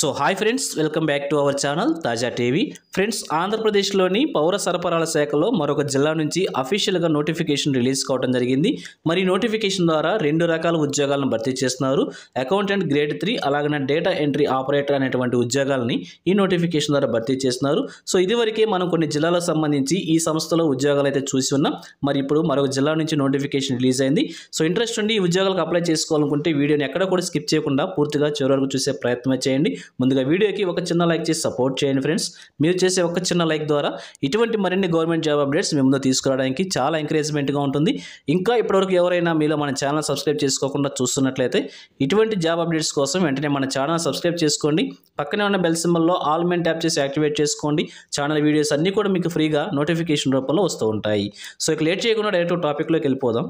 so hi friends welcome back to our channel Taaja TV friends ఆంధ్రప్రదేశ్లోని పౌర సరఫరాల శాఖలో మరొక జిల్లా నుంచి అఫీషియల్గా నోటిఫికేషన్ రిలీజ్ కావడం జరిగింది మరి నోటిఫికేషన్ ద్వారా రెండు రకాల ఉద్యోగాలను భర్తీ చేస్తున్నారు అకౌంటెంట్ గ్రేడ్ త్రీ అలాగనే డేటా ఎంట్రీ ఆపరేటర్ అనేటువంటి ఉద్యోగాలని ఈ నోటిఫికేషన్ ద్వారా భర్తీ చేస్తున్నారు సో ఇదివరకే మనం కొన్ని జిల్లాలకు సంబంధించి ఈ సంస్థలో ఉద్యోగాలు అయితే చూసి ఉన్నాం మరి ఇప్పుడు మరొక జిల్లా నుంచి నోటిఫికేషన్ రిలీజ్ అయింది సో ఇంట్రెస్ట్ ఉండి ఈ ఉద్యోగాలకు అప్లై చేసుకోవాలనుకుంటే వీడియోని ఎక్కడ కూడా స్కిప్ చేయకుండా పూర్తిగా చివరి వరకు చూసే ప్రయత్నం చేయండి ముందుగా వీడియోకి ఒక చిన్న లైక్ చేసి సపోర్ట్ చేయండి ఫ్రెండ్స్ మీరు చేసే ఒక చిన్న లైక్ ద్వారా ఇటువంటి మరిన్ని గవర్నమెంట్ జాబ్ అప్డేట్స్ మేము ముందు తీసుకురావడానికి చాలా ఎంకరేజ్మెంట్గా ఉంటుంది ఇంకా ఇప్పటివరకు ఎవరైనా మీలో మన ఛానల్ సబ్స్క్రైబ్ చేసుకోకుండా చూస్తున్నట్లయితే ఇటువంటి జాబ్ అప్డేట్స్ కోసం వెంటనే మన ఛానల్ సబ్స్క్రైబ్ చేసుకోండి పక్కనే ఉన్న బెల్ సింబల్లో ఆల్ మెయిన్ ట్యాప్ చేసి యాక్టివేట్ చేసుకోండి ఛానల్ వీడియోస్ అన్నీ కూడా మీకు ఫ్రీగా నోటిఫికేషన్ రూపంలో వస్తూ ఉంటాయి సో ఇక లేట్ చేయకుండా డైరెక్ట్ టాపిక్లోకి వెళ్ళిపోదాం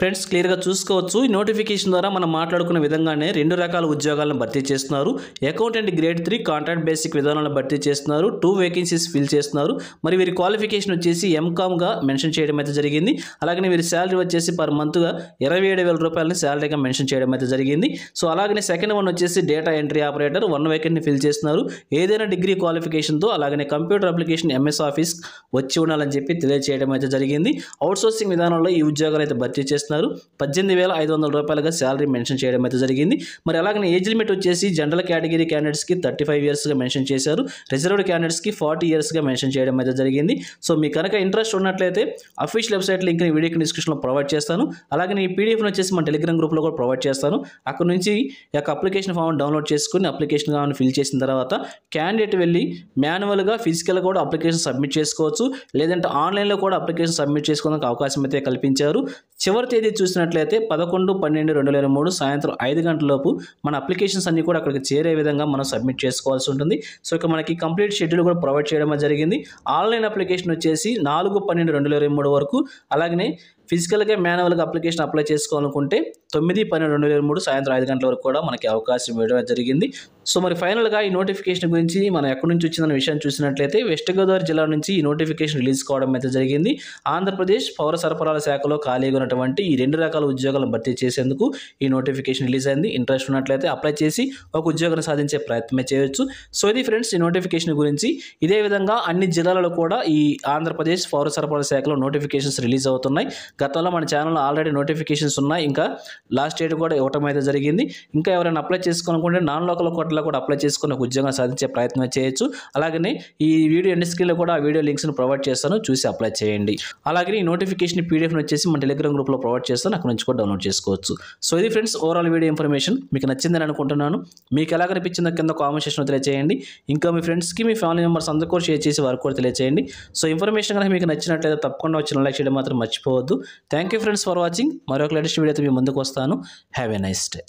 ఫ్రెండ్స్ క్లియర్గా చూసుకోవచ్చు ఈ నోటిఫికేషన్ ద్వారా మనం మాట్లాడుకున్న విధంగానే రెండు రకాల ఉద్యోగాలను భర్తీ చేస్తున్నారు accountant grade three contract basic విధానాలను భర్తీ చేస్తున్నారు టూ వేకెన్సీస్ ఫిల్ చేస్తున్నారు మరి వీరి క్వాలిఫికేషన్ వచ్చేసి ఎంకామ్గా మెన్షన్ చేయడం అయితే జరిగింది అలాగనే వీరి శాలరీ వచ్చేసి పర్ మంత్గా ఇరవై ఏడు వేల రూపాయలని శాలరీగా మెన్షన్ చేయడం అయితే జరిగింది సో అలాగనే సెకండ్ వన్ వచ్చేసి డేటా ఎంట్రీ ఆపరేటర్ వన్ వేకెంట్ని ఫిల్ చేస్తున్నారు ఏదైనా డిగ్రీ క్వాలిఫికేషన్తో అలాగనే కంప్యూటర్ అప్లికేషన్ ఎంఎస్ ఆఫీస్ వచ్చి ఉండాలని చెప్పి తెలియజేయడం అయితే జరిగింది అవుట్సోర్సింగ్ విధానంలో ఈ ఉద్యోగాలు అయితే భర్తీ చేస్తున్నారు చేస్తున్నారు పద్దెనిమిది వేల ఐదు వందల రూపాయలుగా శాలరీ మెన్షన్ చేయడం అయితే జరిగింది మరి అలాగనే ఏజ్ లిమిట్ వచ్చేసి జనరల్ కేటగిరీ క్యాండిడేట్స్కి థర్టీ ఫైవ్ ఇయర్స్గా మెన్షన్ చేశారు రిజర్వ్డ్ క్యాండిడేట్స్కి ఫార్టీ ఇయర్స్గా మెన్షన్ చేయడం అయితే జరిగింది సో మీ కనుక ఇంట్రెస్ట్ ఉన్నట్లయితే అఫీషియల్ వెబ్సైట్ లింక్ని వీడియో డిస్క్రిప్షన్లో ప్రొవైడ్ చేస్తాను అలాగే ఈ పీడిఎఫ్ను వచ్చేసి మన టెలిగ్రామ్ గ్రూప్లో కూడా ప్రొవైడ్ చేస్తాను అక్కడ నుంచి యొక్క అప్లికేషన్ ఫామ్ డౌన్లోడ్ చేసుకుని అప్లికేషన్ ఫామ్ని ఫిల్ చేసిన తర్వాత క్యాండిడేట్ వెళ్ళి మాన్యువల్గా ఫిజికల్గా కూడా అప్లికేషన్ సబ్మిట్ చేసుకోవచ్చు లేదంటే ఆన్లైన్లో కూడా అప్లికేషన్ సబ్మిట్ చేసుకోవడానికి అవకాశం అయితే కల్పించారు చివరి తేదీ చూసినట్లయితే పదకొండు పన్నెండు రెండు వేల మూడు సాయంత్రం ఐదు గంటలలోపు మన అప్లికేషన్స్ అన్ని కూడా అక్కడికి చేరే విధంగా మనం సబ్మిట్ చేసుకోవాల్సి ఉంటుంది సో ఇక మనకి కంప్లీట్ షెడ్యూల్ కూడా ప్రొవైడ్ చేయడం జరిగింది ఆన్లైన్ అప్లికేషన్ వచ్చేసి నాలుగు పన్నెండు రెండు వేల ఇరవై మూడు వరకు అలాగనే ఫిజికల్గా మాన్యువల్గా అప్లికేషన్ అప్లై చేసుకోవాలనుకుంటే తొమ్మిది పన్నెండు రెండు వేల మూడు సాయంత్రం ఐదు గంటల వరకు కూడా మనకి అవకాశం ఇవ్వడం జరిగింది సో మరి ఫైనల్గా ఈ నోటిఫికేషన్ గురించి మనం ఎక్కడి నుంచి వచ్చిందన్న విషయాన్ని చూసినట్లయితే వెస్ట్ గోదావరి జిల్లా నుంచి ఈ నోటిఫికేషన్ రిలీజ్ కావడం అయితే జరిగింది ఆంధ్రప్రదేశ్ పౌర సరఫరాల శాఖలో ఖాళీగా ఉన్నటువంటి ఈ రెండు రకాల ఉద్యోగాలను భర్తీ చేసేందుకు ఈ నోటిఫికేషన్ రిలీజ్ అయింది ఇంట్రెస్ట్ ఉన్నట్లయితే అప్లై చేసి ఒక ఉద్యోగాన్ని సాధించే ప్రయత్నమే చేయవచ్చు సో ఇది ఫ్రెండ్స్ ఈ నోటిఫికేషన్ గురించి ఇదే విధంగా అన్ని జిల్లాలలో కూడా ఈ ఆంధ్రప్రదేశ్ పౌర సరఫరాల శాఖలో నోటిఫికేషన్స్ రిలీజ్ అవుతున్నాయి గతంలో మన ఛానల్లో ఆల్రెడీ నోటిఫికేషన్స్ ఉన్నాయి ఇంకా లాస్ట్ డేట్ కూడా ఇవ్వటం అయితే జరిగింది ఇంకా ఎవరైనా అప్లై చేసుకోనుకుంటే నాన్ లోకల్ కోర్టులో కూడా అప్లై చేసుకుని ఒక ఉద్యోగం సాధించే ప్రయత్నం చేయొచ్చు అలాగనే ఈ వీడియో ఎండ్ స్క్రీన్లో కూడా ఆ వీడియో లింక్స్ని ప్రొవైడ్ చేస్తాను చూసి అప్లై చేయండి అలాగే ఈ నోటిఫికేషన్ పీడిఎఫ్ని వచ్చేసి మన టెలిగ్రామ్ గ్రూప్లో ప్రొవైడ్ చేస్తాను అక్కడ నుంచి కూడా డౌన్లోడ్ చేసుకోవచ్చు సో ఇది ఫ్రెండ్స్ ఓవరాల్ వీడియో ఇన్ఫర్మేషన్ మీకు నచ్చిందని అనుకుంటున్నాను మీకు ఎలా కనిపించిందో కింద కామెంట్ సెక్షన్లో తెలియజేయండి ఇంకా మీ ఫ్రెండ్స్కి మీ ఫ్యామిలీ మెంబర్స్ అందరూ కూడా షేర్ చేసి వారు కూడా తెలియజేయండి సో ఇన్ఫర్మేషన్ కనుక మీకు నచ్చినట్లయితే తప్పకుండా వచ్చిన లైక్ చేయడం మాత్రం మర్చిపోవద్దు థ్యాంక్ ఫ్రెండ్స్ ఫర్ వాచింగ్ మరొక లేటెస్ట్ వీడియోతో మీ ముందుకు వస్తాను హ్యావ్ ఎ నైస్ డే